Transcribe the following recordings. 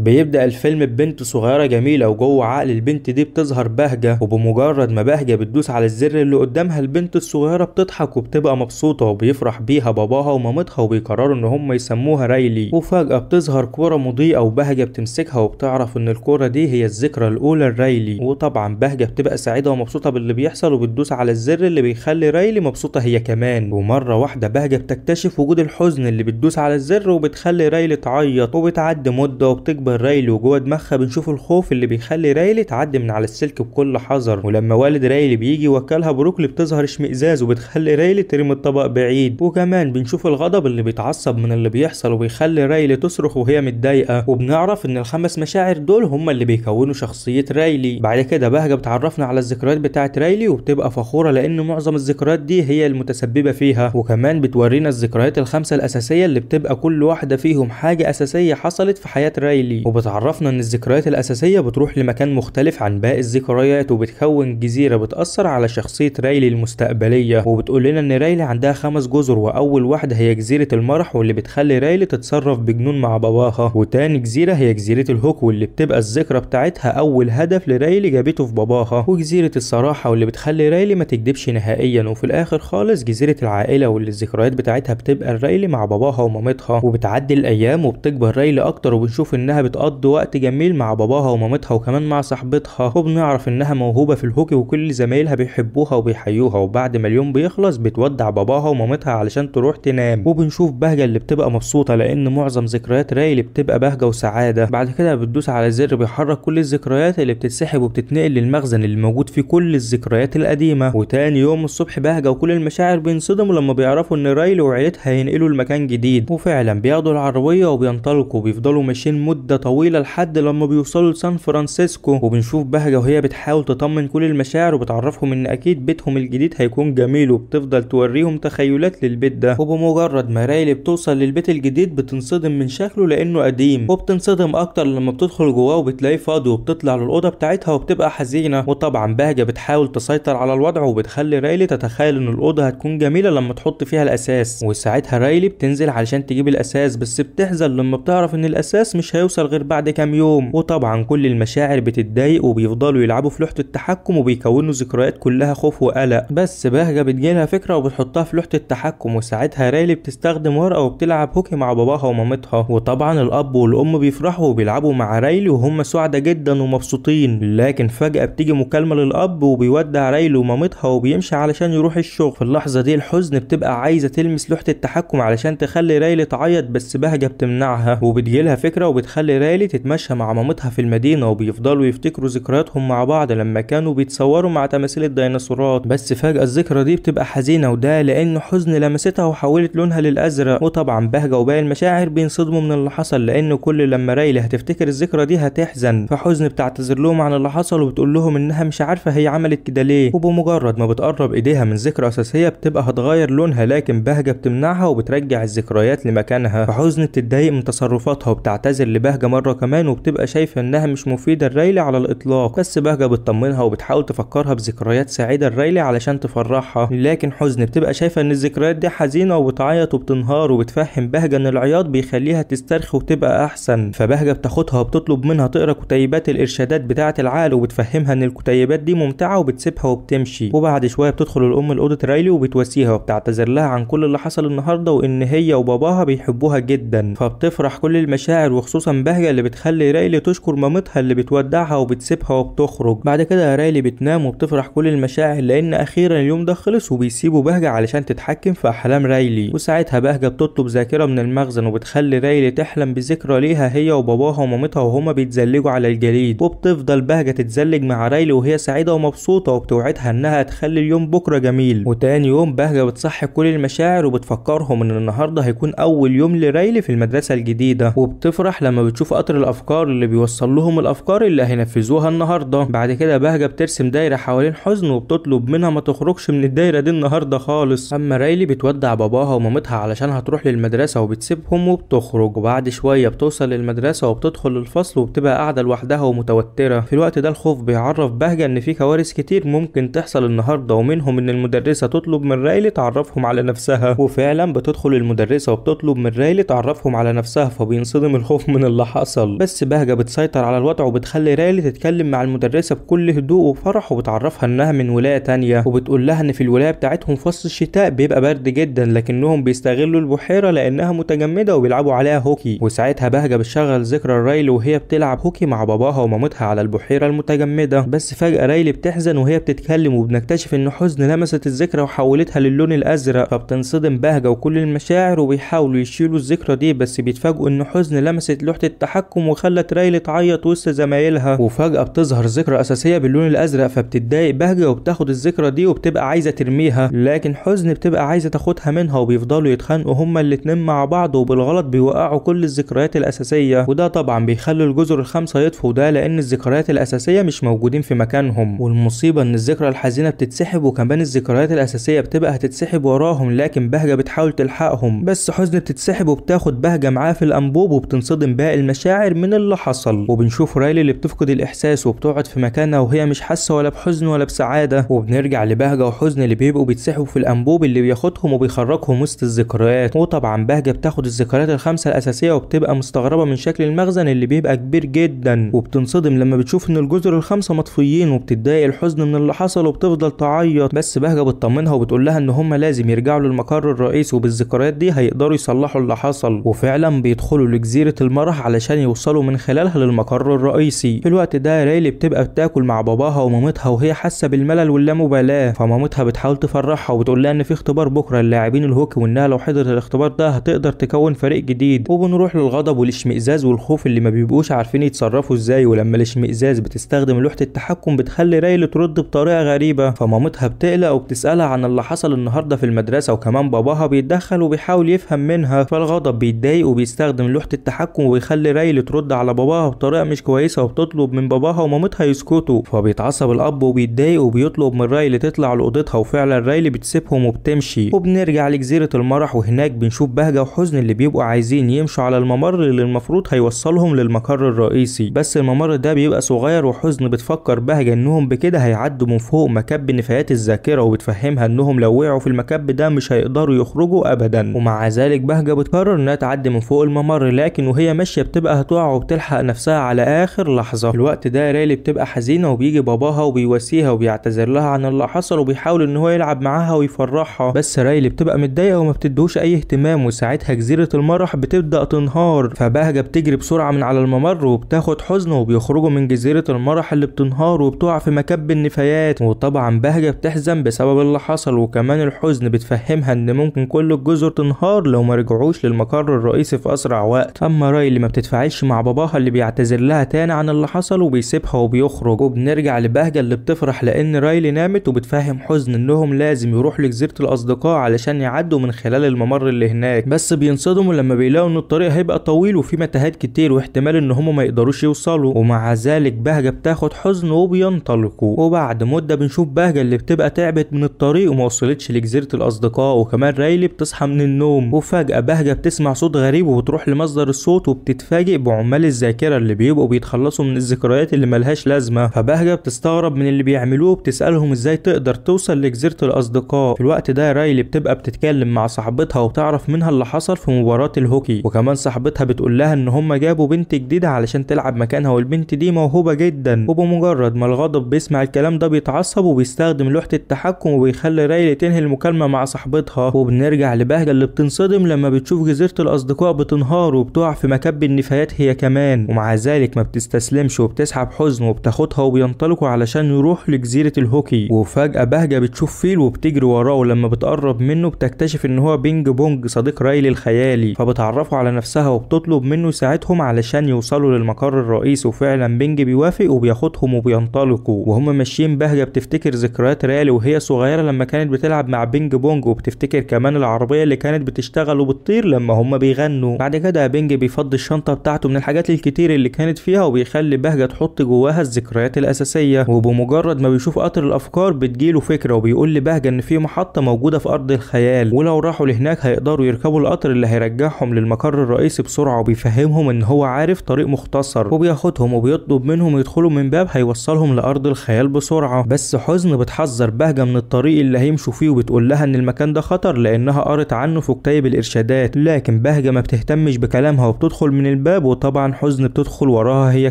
بيبدأ الفيلم ببنت صغيرة جميلة وجوه عقل البنت دي بتظهر بهجة وبمجرد ما بهجة بتدوس على الزر اللي قدامها البنت الصغيرة بتضحك وبتبقى مبسوطة وبيفرح بيها باباها ومامتها وبيقرروا ان هم يسموها رايلي وفجأة بتظهر كورة مضيئة وبهجة بتمسكها وبتعرف ان الكورة دي هي الذكرى الاولى لرايلي وطبعا بهجة بتبقى سعيدة ومبسوطة باللي بيحصل وبتدوس على الزر اللي بيخلي رايلي مبسوطة هي كمان ومرة واحدة بهجة بتكتشف وجود الحزن اللي بتدوس على الزر وبتخلي رايلي تعيط وبتعدي مدة وبتكبر بين رايلي وجوه دماغها بنشوف الخوف اللي بيخلي رايلي تعدي من على السلك بكل حذر ولما والد رايلي بيجي وكلها بروكلي بتظهر اشمئزاز وبتخلي رايلي ترمي الطبق بعيد وكمان بنشوف الغضب اللي بيتعصب من اللي بيحصل وبيخلي رايلي تصرخ وهي متضايقه وبنعرف ان الخمس مشاعر دول هم اللي بيكونوا شخصيه رايلي بعد كده بهجه بتعرفنا على الذكريات بتاعه رايلي وبتبقى فخوره لان معظم الذكريات دي هي المتسببه فيها وكمان بتورينا الذكريات الخمسه الاساسيه اللي بتبقى كل واحده فيهم حاجه اساسيه حصلت في حياه رايلي محلي وبتعرفنا ان الذكريات الاساسيه بتروح لمكان مختلف عن باقي الذكريات وبتكون جزيره بتاثر على شخصيه رايلي المستقبليه وبتقول لنا ان رايلي عندها خمس جزر واول واحده هي جزيره المرح واللي بتخلي رايلي تتصرف بجنون مع باباها وتاني جزيره هي جزيره الهوك واللي بتبقى الذكرى بتاعتها اول هدف لرايلي جابته في باباها وجزيره الصراحه واللي بتخلي رايلي ما تكدبش نهائيا وفي الاخر خالص جزيره العائله واللي الذكريات بتاعتها بتبقى رايلي مع باباها ومامتها وبتعدي الايام وبتكبر رايلي اكتر وبنشوف انها بتقضي وقت جميل مع باباها ومامتها وكمان مع صاحبتها وبنعرف انها موهوبه في الهوكي وكل زمايلها بيحبوها وبيحيوها وبعد ما اليوم بيخلص بتودع باباها ومامتها علشان تروح تنام وبنشوف بهجه اللي بتبقى مبسوطه لان معظم ذكريات راي اللي بتبقى بهجه وسعاده بعد كده بتدوس على زر بيحرك كل الذكريات اللي بتتسحب وبتتنقل للمخزن اللي موجود فيه كل الذكريات القديمه وتاني يوم الصبح بهجه وكل المشاعر بينصدموا لما بيعرفوا ان رايلي وعيلتها هينقلوا لمكان جديد وفعلا بياخدوا العربيه وبينطلقوا وبيفضلوا ماشيين مده مدة طويلة لحد لما بيوصلوا لسان فرانسيسكو وبنشوف بهجة وهي بتحاول تطمن كل المشاعر وبتعرفهم ان اكيد بيتهم الجديد هيكون جميل وبتفضل توريهم تخيلات للبيت ده وبمجرد ما رايلي بتوصل للبيت الجديد بتنصدم من شكله لانه قديم وبتنصدم اكتر لما بتدخل جواه وبتلاقيه فاضي وبتطلع للاوضه بتاعتها وبتبقى حزينه وطبعا بهجه بتحاول تسيطر على الوضع وبتخلي رايلي تتخيل ان الاوضه هتكون جميله لما تحط فيها الاساس وساعتها رايلي بتنزل علشان تجيب الاساس بس بتحزن لما بتعرف ان الاساس مش هيوصل هيوصل غير بعد كام يوم وطبعا كل المشاعر بتتضايق وبيفضلوا يلعبوا في لوحة التحكم وبيكونوا ذكريات كلها خوف وقلق بس بهجة بتجيلها فكرة وبتحطها في لوحة التحكم وساعتها رايلي بتستخدم ورقة وبتلعب هوكي مع باباها ومامتها وطبعا الأب والأم بيفرحوا وبيلعبوا مع رايلي وهم سعدة جدا ومبسوطين لكن فجأة بتيجي مكالمة للأب وبيودع رايلي ومامتها وبيمشي علشان يروح الشغل في اللحظة دي الحزن بتبقى عايزة تلمس لوحة التحكم علشان تخلي رايلي تعيط بس بهجة بتمنعها وبتجيلها فكرة وبتخلي كل تتمشى مع مامتها في المدينة وبيفضلوا يفتكروا ذكرياتهم مع بعض لما كانوا بيتصوروا مع تماثيل الديناصورات بس فجأة الذكرى دي بتبقى حزينة وده لأن حزن لمستها وحولت لونها للأزرق وطبعا بهجة وباقي المشاعر بينصدموا من اللي حصل لأن كل لما ريلي هتفتكر الذكرى دي هتحزن فحزن بتعتذر لهم عن اللي حصل وبتقول لهم إنها مش عارفة هي عملت كده ليه وبمجرد ما بتقرب إيديها من ذكرى أساسية بتبقى هتغير لونها لكن بهجة بتمنعها وبترجع الذكريات لمكانها فحزن بتتضايق من تصرفاتها وبتعتذر لبهجة البهجة مرة كمان وبتبقى شايفة إنها مش مفيدة لرايلي على الإطلاق بس بهجة بتطمنها وبتحاول تفكرها بذكريات سعيدة لرايلي علشان تفرحها لكن حزن بتبقى شايفة إن الذكريات دي حزينة وبتعيط وبتنهار وبتفهم بهجة إن العياط بيخليها تسترخي وتبقى أحسن فبهجة بتاخدها وبتطلب منها تقرا كتيبات الإرشادات بتاعة العقل وبتفهمها إن الكتيبات دي ممتعة وبتسيبها وبتمشي وبعد شوية بتدخل الأم لأوضة ريلي وبتواسيها وبتعتذر لها عن كل اللي حصل النهاردة وإن هي وباباها بيحبوها جدا فبتفرح كل المشاعر وخصوصا البهجة اللي بتخلي ريلي تشكر مامتها اللي بتودعها وبتسيبها وبتخرج بعد كده ريلي بتنام وبتفرح كل المشاعر لأن أخيرا اليوم ده خلص وبيسيبوا بهجة علشان تتحكم في أحلام ريلي وساعتها بهجة بتطلب ذاكرة من المخزن وبتخلي ريلي تحلم بذكرى ليها هي وباباها ومامتها وهما بيتزلجوا على الجليد وبتفضل بهجة تتزلج مع ريلي وهي سعيدة ومبسوطة وبتوعدها إنها تخلي اليوم بكرة جميل وتاني يوم بهجة بتصحي كل المشاعر وبتفكرهم إن النهاردة هيكون أول يوم لريلي في المدرسة الجديدة وبتفرح لما بتشوف بتشوف قطر الافكار اللي بيوصل لهم الافكار اللي هينفذوها النهارده بعد كده بهجه بترسم دايره حوالين حزن وبتطلب منها ما تخرجش من الدايره دي النهارده خالص اما رايلي بتودع باباها ومامتها علشان هتروح للمدرسه وبتسيبهم وبتخرج وبعد شويه بتوصل للمدرسه وبتدخل الفصل وبتبقى قاعده لوحدها ومتوتره في الوقت ده الخوف بيعرف بهجه ان في كوارث كتير ممكن تحصل النهارده ومنهم ان المدرسه تطلب من رايلي تعرفهم على نفسها وفعلا بتدخل المدرسه وبتطلب من رايلي تعرفهم على نفسها فبينصدم الخوف من اللحظه حصل بس بهجة بتسيطر على الوضع وبتخلي رالي تتكلم مع المدرسة بكل هدوء وفرح وبتعرفها انها من ولاية تانية وبتقول لها ان في الولاية بتاعتهم فصل الشتاء بيبقى برد جدا لكنهم بيستغلوا البحيرة لانها متجمدة وبيلعبوا عليها هوكي وساعتها بهجة بتشغل ذكرى رايلي وهي بتلعب هوكي مع باباها ومامتها على البحيرة المتجمدة بس فجأة رايلي بتحزن وهي بتتكلم وبنكتشف ان حزن لمست الذكرى وحولتها للون الازرق فبتنصدم بهجة وكل المشاعر وبيحاولوا يشيلوا الذكرى دي بس بيتفاجئوا ان حزن لمست لوحة التحكم وخلت رايل تعيط وسط زمايلها وفجأة بتظهر ذكرى أساسية باللون الأزرق فبتتضايق بهجة وبتاخد الذكرى دي وبتبقى عايزة ترميها لكن حزن بتبقى عايزة تاخدها منها وبيفضلوا يتخانقوا هما الاتنين مع بعض وبالغلط بيوقعوا كل الذكريات الأساسية وده طبعا بيخلي الجزر الخمسة يطفوا ده لأن الذكريات الأساسية مش موجودين في مكانهم والمصيبة إن الذكرى الحزينة بتتسحب وكمان الذكريات الأساسية بتبقى هتتسحب وراهم لكن بهجة بتحاول تلحقهم بس حزن بتتسحب وبتاخد بهجة معاه في الأنبوب وبتنصدم باقي المشاعر من اللي حصل وبنشوف رايلي اللي بتفقد الاحساس وبتقعد في مكانها وهي مش حاسه ولا بحزن ولا بسعاده وبنرجع لبهجه وحزن اللي بيبقوا بيتسحبوا في الانبوب اللي بياخدهم وبيخرجهم وسط الذكريات وطبعا بهجه بتاخد الذكريات الخمسه الاساسيه وبتبقى مستغربه من شكل المخزن اللي بيبقى كبير جدا وبتنصدم لما بتشوف ان الجزر الخمسه مطفيين وبتتضايق الحزن من اللي حصل وبتفضل تعيط بس بهجه بتطمنها وبتقول لها ان هم لازم يرجعوا للمقر الرئيسي وبالذكريات دي هيقدروا يصلحوا اللي حصل وفعلا بيدخلوا لجزيره المرح علشان يوصلوا من خلالها للمقر الرئيسي في الوقت ده ريلي بتبقى بتاكل مع باباها ومامتها وهي حاسه بالملل واللامبالاه فمامتها بتحاول تفرحها وبتقول لها ان في اختبار بكره للاعبين الهوكي وانها لو حضرت الاختبار ده هتقدر تكون فريق جديد وبنروح للغضب والاشمئزاز والخوف اللي ما بيبقوش عارفين يتصرفوا ازاي ولما الاشمئزاز بتستخدم لوحه التحكم بتخلي ريلي ترد بطريقه غريبه فمامتها بتقلق وبتسالها عن اللي حصل النهارده في المدرسه وكمان باباها بيتدخل وبيحاول يفهم منها فالغضب بيتضايق وبيستخدم لوحه التحكم وبيخلي خلي ريلي ترد على باباها بطريقه مش كويسه وبتطلب من باباها ومامتها يسكتوا فبيتعصب الاب وبيتضايق وبيطلب من ريلي تطلع لاوضتها وفعلا ريلي بتسيبهم وبتمشي وبنرجع لجزيره المرح وهناك بنشوف بهجه وحزن اللي بيبقوا عايزين يمشوا على الممر اللي المفروض هيوصلهم للمقر الرئيسي بس الممر ده بيبقى صغير وحزن بتفكر بهجه انهم بكده هيعدوا من فوق مكب نفايات الذاكره وبتفهمها انهم لو وقعوا في المكب ده مش هيقدروا يخرجوا ابدا ومع ذلك بهجه بتقرر انها تعدي من فوق الممر لكن وهي ماشيه بتبقى هتقع وبتلحق نفسها على آخر لحظة الوقت ده ريلي بتبقى حزينة وبيجي باباها وبيواسيها وبيعتذر لها عن اللي حصل وبيحاول إن هو يلعب معاها ويفرحها بس ريلي بتبقى متضايقة وما بتدهوش أي اهتمام وساعتها جزيرة المرح بتبدأ تنهار فبهجة بتجري بسرعة من على الممر وبتاخد حزن وبيخرجوا من جزيرة المرح اللي بتنهار وبتقع في مكب النفايات وطبعا بهجة بتحزن بسبب اللي حصل وكمان الحزن بتفهمها إن ممكن كل الجزر تنهار لو ما رجعوش للمقر الرئيسي في أسرع وقت أما رايلي ما بتتفاعلش مع باباها اللي بيعتذر لها تاني عن اللي حصل وبيسيبها وبيخرج وبنرجع لبهجة اللي بتفرح لأن رايلي نامت وبتفهم حزن إنهم لازم يروحوا لجزيرة الأصدقاء علشان يعدوا من خلال الممر اللي هناك بس بينصدموا لما بيلاقوا إن الطريق هيبقى طويل وفي متاهات كتير واحتمال إن هم ما يقدروش يوصلوا ومع ذلك بهجة بتاخد حزن وبينطلقوا وبعد مدة بنشوف بهجة اللي بتبقى تعبت من الطريق وما وصلتش لجزيرة الأصدقاء وكمان رايلي بتصحى من النوم وفجأة بهجة بتسمع صوت غريب وبتروح لمصدر الصوت وبتتفاعل بتتفاجئ بعمال الذاكرة اللي بيبقوا بيتخلصوا من الذكريات اللي ملهاش لازمة فبهجة بتستغرب من اللي بيعملوه وبتسألهم ازاي تقدر توصل لجزيرة الأصدقاء في الوقت ده رايلي بتبقى بتتكلم مع صاحبتها وبتعرف منها اللي حصل في مباراة الهوكي وكمان صاحبتها بتقول لها ان هم جابوا بنت جديدة علشان تلعب مكانها والبنت دي موهوبة جدا وبمجرد ما الغضب بيسمع الكلام ده بيتعصب وبيستخدم لوحة التحكم وبيخلي رايلي تنهي المكالمة مع صاحبتها وبنرجع لبهجة اللي بتنصدم لما بتشوف جزيرة الأصدقاء بتنهار وبتقع في مكب النفايات هي كمان ومع ذلك ما بتستسلمش وبتسحب حزن وبتاخدها وبينطلقوا علشان يروحوا لجزيرة الهوكي وفجأة بهجة بتشوف فيل وبتجري وراه ولما بتقرب منه بتكتشف ان هو بينج بونج صديق رايلي الخيالي فبتعرفه على نفسها وبتطلب منه يساعدهم علشان يوصلوا للمقر الرئيسي وفعلا بينج بيوافق وبياخدهم وبينطلقوا وهم ماشيين بهجة بتفتكر ذكريات رايلي وهي صغيرة لما كانت بتلعب مع بينج بونج وبتفتكر كمان العربية اللي كانت بتشتغل وبتطير لما هم بيغنوا بعد كده بينج بيفضي الشنطة الشنطة بتاعته من الحاجات الكتير اللي كانت فيها وبيخلي بهجة تحط جواها الذكريات الأساسية وبمجرد ما بيشوف قطر الأفكار بتجيله فكرة وبيقول لبهجة إن في محطة موجودة في أرض الخيال ولو راحوا لهناك هيقدروا يركبوا القطر اللي هيرجعهم للمقر الرئيسي بسرعة وبيفهمهم إن هو عارف طريق مختصر وبياخدهم وبيطلب منهم يدخلوا من باب هيوصلهم لأرض الخيال بسرعة بس حزن بتحذر بهجة من الطريق اللي هيمشوا فيه وبتقول لها إن المكان ده خطر لأنها قرت عنه في كتيب الإرشادات لكن بهجة ما بتهتمش بكلامها وبتدخل من الباب وطبعا حزن بتدخل وراها هي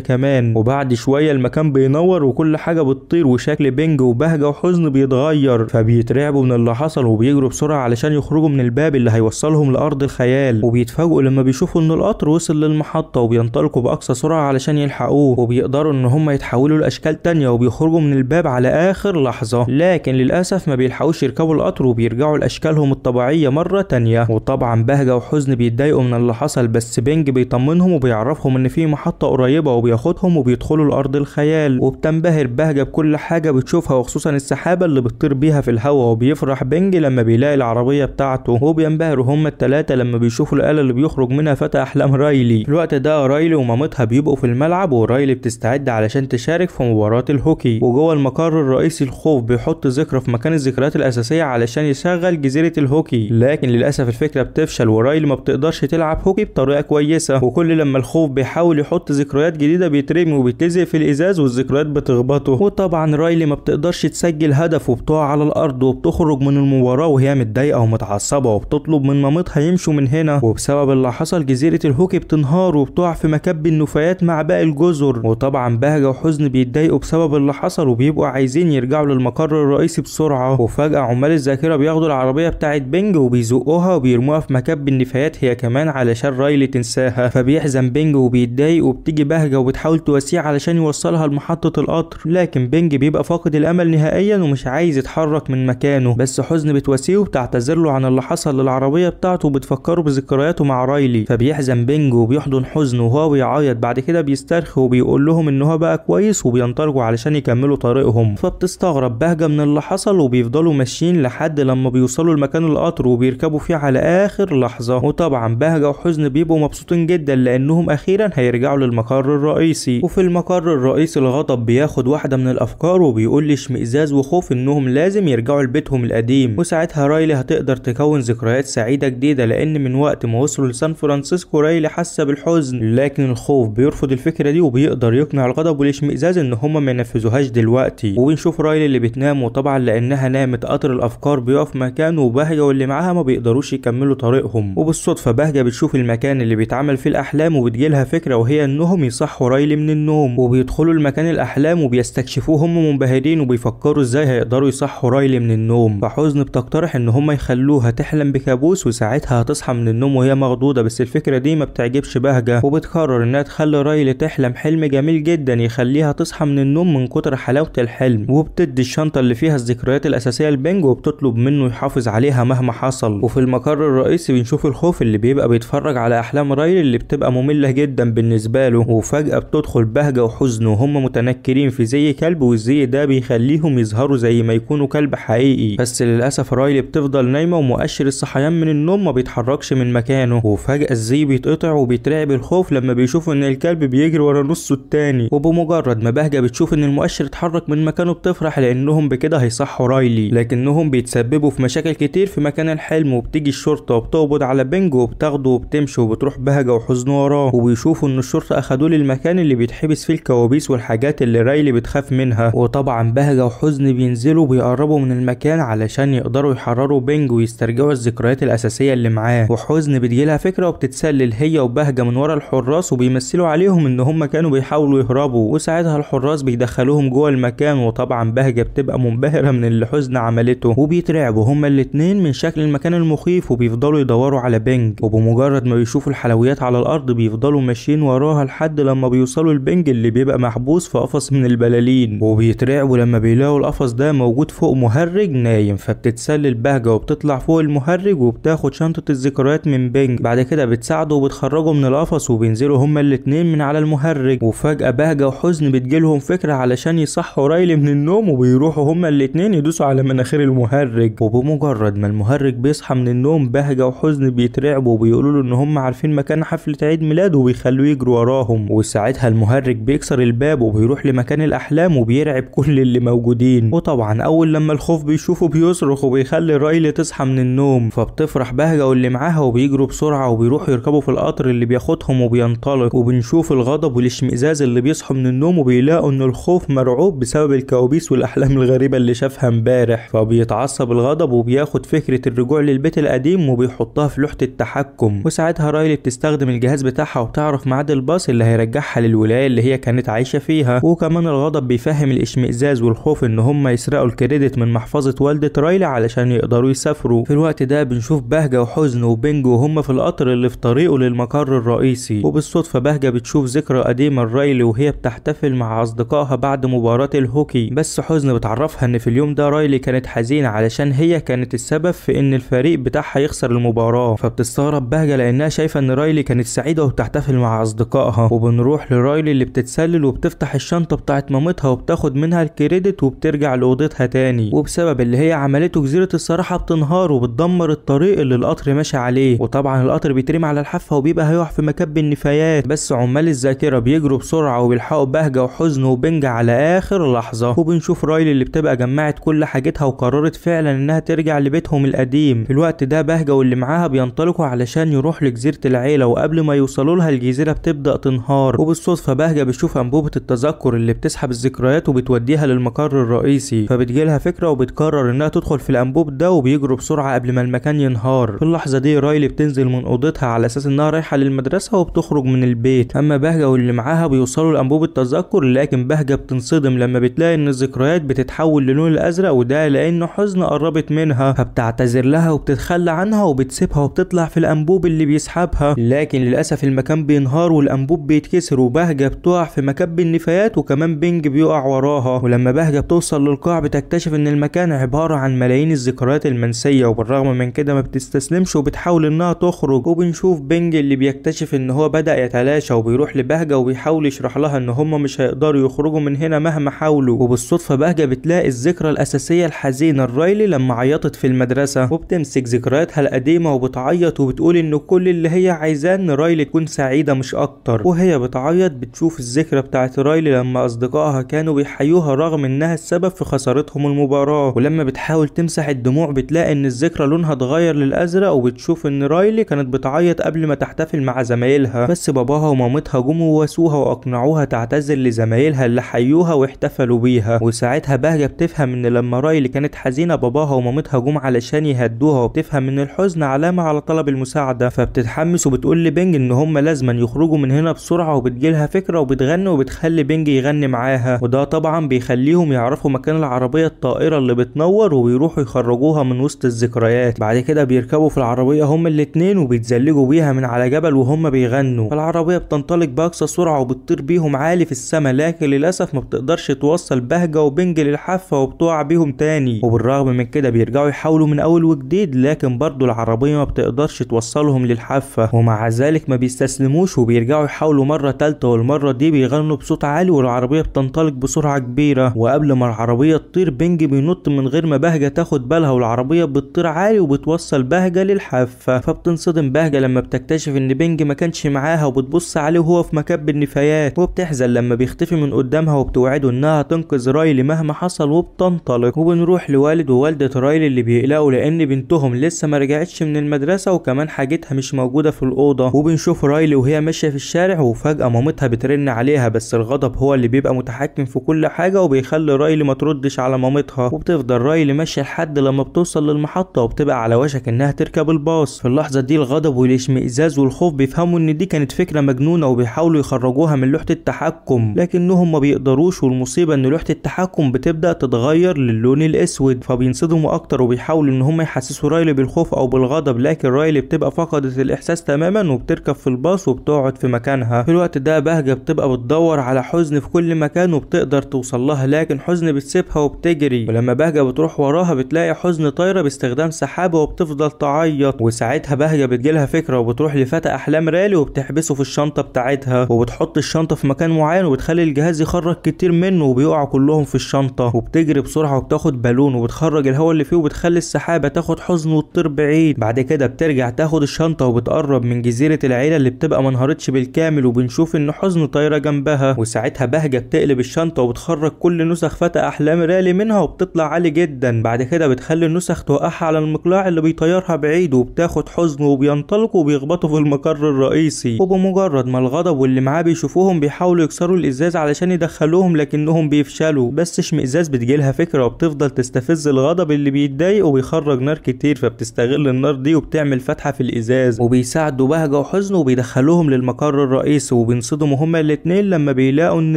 كمان وبعد شوية المكان بينور وكل حاجة بتطير وشكل بنج وبهجة وحزن بيتغير فبيترعبوا من اللي حصل وبيجروا بسرعة علشان يخرجوا من الباب اللي هيوصلهم لأرض الخيال وبيتفاجئوا لما بيشوفوا إن القطر وصل للمحطة وبينطلقوا بأقصى سرعة علشان يلحقوه وبيقدروا إن هم يتحولوا لأشكال تانية وبيخرجوا من الباب على آخر لحظة لكن للأسف ما بيلحقوش يركبوا القطر وبيرجعوا لأشكالهم الطبيعية مرة تانية وطبعا بهجة وحزن بيتضايقوا من اللي حصل بس بينج بيطمنوا منهم وبيعرفهم ان في محطة قريبة وبياخدهم وبيدخلوا الارض الخيال وبتنبهر بهجة بكل حاجة بتشوفها وخصوصا السحابة اللي بتطير بيها في الهواء وبيفرح بنج لما بيلاقي العربية بتاعته وبينبهروا هما التلاتة لما بيشوفوا الآلة اللي بيخرج منها فتى احلام رايلي في الوقت ده رايلي ومامتها بيبقوا في الملعب ورايلي بتستعد علشان تشارك في مباراة الهوكي وجوه المقر الرئيسي الخوف بيحط ذكرى في مكان الذكريات الأساسية علشان يشغل جزيرة الهوكي لكن للأسف الفكرة بتفشل ورايلي ما بتقدرش تلعب هوكي بطريقة كويسة وكل كل لما الخوف بيحاول يحط ذكريات جديده بيترمي وبيتلزق في الازاز والذكريات بتخبطه وطبعا رايلي ما بتقدرش تسجل هدف وبتقع على الارض وبتخرج من المباراه وهي متضايقه ومتعصبه وبتطلب من مامتها يمشوا من هنا وبسبب اللي حصل جزيره الهوكي بتنهار وبتقع في مكب النفايات مع باقي الجزر وطبعا بهجه وحزن بيتضايقوا بسبب اللي حصل وبيبقوا عايزين يرجعوا للمقر الرئيسي بسرعه وفجاه عمال الذاكره بياخدوا العربيه بتاعت بنج وبيزقوها وبيرموها في مكب النفايات هي كمان علشان رايلي تنساها فبي بيحزن بينج وبيتضايق وبتيجي بهجة وبتحاول تواسيه علشان يوصلها لمحطة القطر لكن بينج بيبقى فاقد الأمل نهائيا ومش عايز يتحرك من مكانه بس حزن بتواسيه وبتعتذر له عن اللي حصل للعربية بتاعته وبتفكره بذكرياته مع رايلي فبيحزن بينج وبيحضن حزنه وهو بيعيط بعد كده بيسترخي وبيقول لهم ان هو بقى كويس وبينطرجوا علشان يكملوا طريقهم فبتستغرب بهجة من اللي حصل وبيفضلوا ماشيين لحد لما بيوصلوا لمكان القطر وبيركبوا فيه على آخر لحظة وطبعا بهجة وحزن بيبقوا مبسوطين جدا لأنهم أخيرا هيرجعوا للمقر الرئيسي وفي المقر الرئيسي الغضب بياخد واحدة من الأفكار وبيقول لاشمئزاز وخوف إنهم لازم يرجعوا لبيتهم القديم وساعتها رايلي هتقدر تكون ذكريات سعيدة جديدة لأن من وقت ما وصلوا لسان فرانسيسكو رايلي حاسة بالحزن لكن الخوف بيرفض الفكرة دي وبيقدر يقنع الغضب والاشمئزاز إن هما ما ينفذوهاش دلوقتي وبنشوف رايلي اللي بتنام وطبعا لأنها نامت قطر الأفكار بيقف مكانه وبهجة واللي معاها ما بيقدروش يكملوا طريقهم وبالصدفة بهجة بتشوف المكان اللي بيتعمل فيه الأحداث الأحلام وبتجيلها فكرة وهي إنهم يصحوا رايلي من النوم وبيدخلوا لمكان الأحلام وبيستكشفوه هم منبهرين وبيفكروا إزاي هيقدروا يصحوا رايلي من النوم فحزن بتقترح إن هم يخلوها تحلم بكابوس وساعتها هتصحى من النوم وهي مخضوضة بس الفكرة دي ما بتعجبش بهجة وبتقرر إنها تخلي رايلي تحلم حلم جميل جدا يخليها تصحى من النوم من كتر حلاوة الحلم وبتدي الشنطة اللي فيها الذكريات الأساسية لبنج وبتطلب منه يحافظ عليها مهما حصل وفي المقر الرئيسي بنشوف الخوف اللي بيبقى بيتفرج على أحلام رايلي اللي بتبقى بتبقى مملة جدا بالنسبة له وفجأة بتدخل بهجة وحزن وهم متنكرين في زي كلب والزي ده بيخليهم يظهروا زي ما يكونوا كلب حقيقي بس للأسف رايلي بتفضل نايمة ومؤشر الصحيان من النوم ما بيتحركش من مكانه وفجأة الزي بيتقطع وبيترعب الخوف لما بيشوف ان الكلب بيجري ورا نصه التاني وبمجرد ما بهجة بتشوف ان المؤشر اتحرك من مكانه بتفرح لانهم بكده هيصحوا رايلي لكنهم بيتسببوا في مشاكل كتير في مكان الحلم وبتيجي الشرطة وبتقبض على بنج وبتاخده وبتمشي وبتروح بهجة وحزن بيحزنوا وراه وبيشوفوا ان الشرطه اخدوه للمكان اللي بيتحبس فيه الكوابيس والحاجات اللي رايلي بتخاف منها وطبعا بهجه وحزن بينزلوا بيقربوا من المكان علشان يقدروا يحرروا بينج ويسترجعوا الذكريات الاساسيه اللي معاه وحزن بتجيلها فكره وبتتسلل هي وبهجه من ورا الحراس وبيمثلوا عليهم ان هم كانوا بيحاولوا يهربوا وساعتها الحراس بيدخلوهم جوه المكان وطبعا بهجه بتبقى منبهره من اللي حزن عملته وبيترعبوا هما الاتنين من شكل المكان المخيف وبيفضلوا يدوروا على بينج وبمجرد ما بيشوفوا الحلويات على الأرض الأرض بيفضلوا ماشيين وراها لحد لما بيوصلوا البنج اللي بيبقى محبوس في قفص من البلالين وبيترعبوا لما بيلاقوا القفص ده موجود فوق مهرج نايم فبتتسلل البهجة وبتطلع فوق المهرج وبتاخد شنطة الذكريات من بنج بعد كده بتساعده وبتخرجه من القفص وبينزلوا هما الاتنين من على المهرج وفجأة بهجة وحزن بتجيلهم فكرة علشان يصحوا رايلي من النوم وبيروحوا هما الاتنين يدوسوا على مناخير المهرج وبمجرد ما المهرج بيصحى من النوم بهجة وحزن بيترعبوا وبيقولوا له ان هما عارفين مكان حفلة ليلة عيد ميلاده وبيخلوه يجروا وراهم وساعتها المهرج بيكسر الباب وبيروح لمكان الأحلام وبيرعب كل اللي موجودين وطبعا أول لما الخوف بيشوفه بيصرخ وبيخلي رايلي تصحى من النوم فبتفرح بهجة واللي معاها وبيجروا بسرعة وبيروحوا يركبوا في القطر اللي بياخدهم وبينطلق وبنشوف الغضب والاشمئزاز اللي بيصحوا من النوم وبيلاقوا إن الخوف مرعوب بسبب الكوابيس والأحلام الغريبة اللي شافها امبارح فبيتعصب الغضب وبياخد فكرة الرجوع للبيت القديم وبيحطها في لوحة التحكم وساعتها رايلي بتستخدم الجهاز الجهاز بتاعها وبتعرف ميعاد الباص اللي هيرجعها للولايه اللي هي كانت عايشه فيها وكمان الغضب بيفهم الاشمئزاز والخوف ان هم يسرقوا الكريدت من محفظه والده رايلي علشان يقدروا يسافروا في الوقت ده بنشوف بهجه وحزن وبنج وهم في القطر اللي في طريقه للمقر الرئيسي وبالصدفه بهجه بتشوف ذكرى قديمه لرايلي وهي بتحتفل مع اصدقائها بعد مباراه الهوكي بس حزن بتعرفها ان في اليوم ده رايلي كانت حزينه علشان هي كانت السبب في ان الفريق بتاعها يخسر المباراه فبتستغرب بهجه لانها شايفه ان رايلي كانت سعيدة وبتحتفل مع أصدقائها وبنروح لرايلي اللي بتتسلل وبتفتح الشنطة بتاعت مامتها وبتاخد منها الكريدت وبترجع لأوضتها تاني وبسبب اللي هي عملته جزيرة الصراحة بتنهار وبتدمر الطريق اللي القطر ماشي عليه وطبعا القطر بيترمي على الحافة وبيبقى هيقع في مكب النفايات بس عمال الذاكرة بيجروا بسرعة وبيلحقوا بهجة وحزن وبنج على آخر لحظة وبنشوف رايلي اللي بتبقى جمعت كل حاجتها وقررت فعلا إنها ترجع لبيتهم القديم في الوقت ده بهجة واللي معاها بينطلقوا علشان يروح لجزيرة العيلة وقبل ما ما يوصلوا لها الجزيرة بتبدأ تنهار وبالصدفة بهجة بتشوف أنبوبة التذكر اللي بتسحب الذكريات وبتوديها للمقر الرئيسي فبتجيلها فكرة وبتقرر إنها تدخل في الأنبوب ده وبيجروا بسرعة قبل ما المكان ينهار في اللحظة دي رايلي بتنزل من أوضتها على أساس إنها رايحة للمدرسة وبتخرج من البيت أما بهجة واللي معاها بيوصلوا لأنبوب التذكر لكن بهجة بتنصدم لما بتلاقي إن الذكريات بتتحول للون الأزرق وده لأن حزن قربت منها فبتعتذر لها وبتتخلى عنها وبتسيبها وبتطلع في الأنبوب اللي بيسحبها لكن للأسف للأسف المكان بينهار والأنبوب بيتكسر وبهجة بتقع في مكب النفايات وكمان بنج بيقع وراها ولما بهجة بتوصل للقاع بتكتشف إن المكان عبارة عن ملايين الذكريات المنسية وبالرغم من كده ما بتستسلمش وبتحاول إنها تخرج وبنشوف بنج اللي بيكتشف إن هو بدأ يتلاشى وبيروح لبهجة وبيحاول يشرح لها إن هما مش هيقدروا يخرجوا من هنا مهما حاولوا وبالصدفة بهجة بتلاقي الذكرى الأساسية الحزينة لرايلي لما عيطت في المدرسة وبتمسك ذكرياتها القديمة وبتعيط وبتقول إن كل اللي هي عايزاه إن رايلي رايلي تكون سعيدة مش أكتر وهي بتعيط بتشوف الذكرى بتاعت رايلي لما أصدقائها كانوا بيحيوها رغم إنها السبب في خسارتهم المباراة ولما بتحاول تمسح الدموع بتلاقي إن الذكرى لونها اتغير للأزرق وبتشوف إن رايلي كانت بتعيط قبل ما تحتفل مع زمايلها بس باباها ومامتها جم وواسوها وأقنعوها تعتذر لزمايلها اللي حيوها واحتفلوا بيها وساعتها بهجة بتفهم إن لما رايلي كانت حزينة باباها ومامتها جم علشان يهدوها وبتفهم إن الحزن علامة على طلب المساعدة فبتتحمس وبتقول لبنج ان هم لازما يخرجوا من هنا بسرعه وبتجيلها فكره وبتغني وبتخلي بنج يغني معاها وده طبعا بيخليهم يعرفوا مكان العربيه الطائره اللي بتنور وبيروحوا يخرجوها من وسط الذكريات بعد كده بيركبوا في العربيه هم الاتنين وبيتزلجوا بيها من على جبل وهم بيغنوا فالعربيه بتنطلق باقصى سرعه وبتطير بيهم عالي في السماء لكن للاسف ما بتقدرش توصل بهجه وبنج للحافه وبتقع بيهم تاني وبالرغم من كده بيرجعوا يحاولوا من اول وجديد لكن برضه العربيه ما بتقدرش توصلهم للحافه ومع ذلك لذلك ما بيستسلموش وبيرجعوا يحاولوا مرة تالتة والمرة دي بيغنوا بصوت عالي والعربية بتنطلق بسرعة كبيرة وقبل ما العربية تطير بنج بينط من غير ما بهجة تاخد بالها والعربية بتطير عالي وبتوصل بهجة للحافة فبتنصدم بهجة لما بتكتشف ان بنج ما كانش معاها وبتبص عليه وهو في مكب النفايات وبتحزن لما بيختفي من قدامها وبتوعده انها تنقذ رايلي مهما حصل وبتنطلق وبنروح لوالد ووالدة رايلي اللي بيقلقوا لان بنتهم لسه ما رجعتش من المدرسة وكمان حاجتها مش موجودة في الأوضة وبنشوف رايلي وهي ماشية في الشارع وفجأة مامتها بترن عليها بس الغضب هو اللي بيبقى متحكم في كل حاجة وبيخلي رايلي ما تردش على مامتها وبتفضل رايلي ماشية لحد لما بتوصل للمحطة وبتبقى على وشك انها تركب الباص في اللحظة دي الغضب والاشمئزاز والخوف بيفهموا ان دي كانت فكرة مجنونة وبيحاولوا يخرجوها من لوحة التحكم لكنهم ما بيقدروش والمصيبة ان لوحة التحكم بتبدأ تتغير للون الاسود فبينصدموا اكتر وبيحاولوا ان هم يحسسوا رايلي بالخوف او بالغضب لكن رايلي بتبقى فقدت الاحساس تماما وبترجع بتركب في الباص وبتقعد في مكانها في الوقت ده بهجة بتبقى بتدور على حزن في كل مكان وبتقدر توصل لها لكن حزن بتسيبها وبتجري ولما بهجة بتروح وراها بتلاقي حزن طايرة باستخدام سحابة وبتفضل تعيط وساعتها بهجة بتجيلها فكرة وبتروح لفتى أحلام رالي وبتحبسه في الشنطة بتاعتها وبتحط الشنطة في مكان معين وبتخلي الجهاز يخرج كتير منه وبيقعوا كلهم في الشنطة وبتجري بسرعة وبتاخد بالون وبتخرج الهواء اللي فيه وبتخلي السحابة تاخد حزن وتطير بعيد بعد كده بترجع تاخد الشنطة وبتقرب من جزيرة العيله اللي بتبقى ما انهارتش بالكامل وبنشوف ان حزن طايره جنبها وساعتها بهجه بتقلب الشنطه وبتخرج كل نسخ فتى احلام رالي منها وبتطلع عالي جدا بعد كده بتخلي النسخ توقعها على المقلاع اللي بيطيرها بعيد وبتاخد حزن وبينطلقوا وبيخبطوا في المقر الرئيسي وبمجرد ما الغضب واللي معاه بيشوفوهم بيحاولوا يكسروا الازاز علشان يدخلوهم لكنهم بيفشلوا بس اشمئزاز بتجيلها فكره وبتفضل تستفز الغضب اللي بيتضايق وبيخرج نار كتير فبتستغل النار دي وبتعمل فتحه في الازاز وبيساعدوا بهجه الحزن وبيدخلوهم للمقر الرئيسي وبينصدموا هما الاتنين لما بيلاقوا ان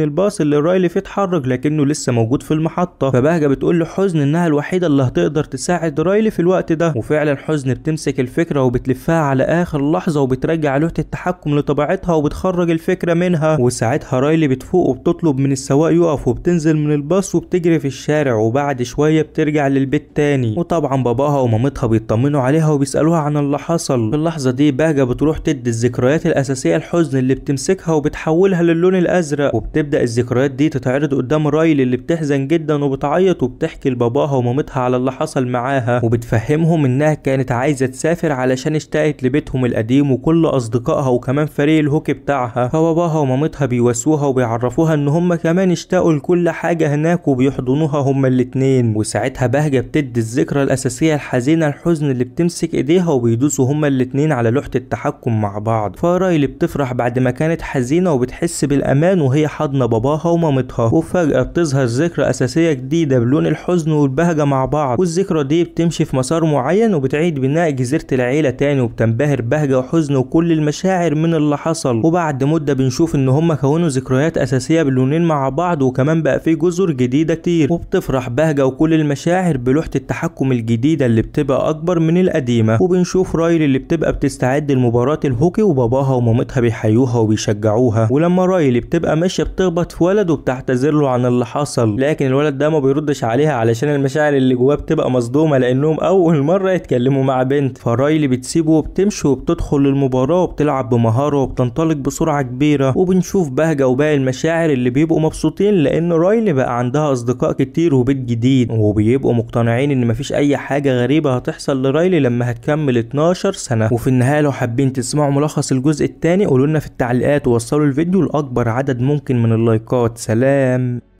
الباص اللي رايلي فيه اتحرك لكنه لسه موجود في المحطة فبهجة بتقول لحزن انها الوحيدة اللي هتقدر تساعد رايلي في الوقت ده وفعلا حزن بتمسك الفكرة وبتلفها على اخر لحظة وبترجع لوحة التحكم لطبيعتها وبتخرج الفكرة منها وساعتها رايلي بتفوق وبتطلب من السواق يقف وبتنزل من الباص وبتجري في الشارع وبعد شوية بترجع للبيت تاني وطبعا باباها ومامتها بيطمنوا عليها وبيسألوها عن اللي حصل في اللحظة دي بهجة بتروح تدي الذكريات الأساسية الحزن اللي بتمسكها وبتحولها للون الأزرق وبتبدأ الذكريات دي تتعرض قدام رايل اللي بتحزن جدا وبتعيط وبتحكي لباباها ومامتها على اللي حصل معاها وبتفهمهم إنها كانت عايزة تسافر علشان اشتقت لبيتهم القديم وكل أصدقائها وكمان فريق الهوكي بتاعها فباباها ومامتها بيواسوها وبيعرفوها إن هما كمان اشتاقوا لكل حاجة هناك وبيحضنوها هما الاتنين وساعتها بهجة بتدي الذكرى الأساسية الحزينة الحزن اللي بتمسك إيديها وبيدوسوا هما الاتنين على لوحة التحكم مع بعض فارا اللي بتفرح بعد ما كانت حزينة وبتحس بالأمان وهي حاضنه باباها ومامتها وفجأة بتظهر ذكرى أساسية جديدة بلون الحزن والبهجة مع بعض والذكرى دي بتمشي في مسار معين وبتعيد بناء جزيرة العيلة تاني وبتنبهر بهجة وحزن وكل المشاعر من اللي حصل وبعد مدة بنشوف إن هما كونوا ذكريات أساسية باللونين مع بعض وكمان بقى في جزر جديدة كتير وبتفرح بهجة وكل المشاعر بلوحة التحكم الجديدة اللي بتبقى أكبر من القديمة وبنشوف رايل اللي بتبقى بتستعد لمباراة الهوك اوكي وباباها ومامتها بيحيوها وبيشجعوها ولما رايلي بتبقى ماشيه بتخبط في ولد وبتعتذر له عن اللي حصل لكن الولد ده ما بيردش عليها علشان المشاعر اللي جواه بتبقى مصدومه لانهم اول مره يتكلموا مع بنت فرايلي بتسيبه وبتمشي وبتدخل للمباراه وبتلعب بمهاره وبتنطلق بسرعه كبيره وبنشوف بهجه وباقي المشاعر اللي بيبقوا مبسوطين لان رايلي بقى عندها اصدقاء كتير وبيت جديد وبيبقوا مقتنعين ان مفيش اي حاجه غريبه هتحصل لرايلي لما هتكمل 12 سنه وفي النهايه لو حابين تسمعوا ملخص الجزء الثاني قولوا لنا في التعليقات ووصلوا الفيديو لاكبر عدد ممكن من اللايكات سلام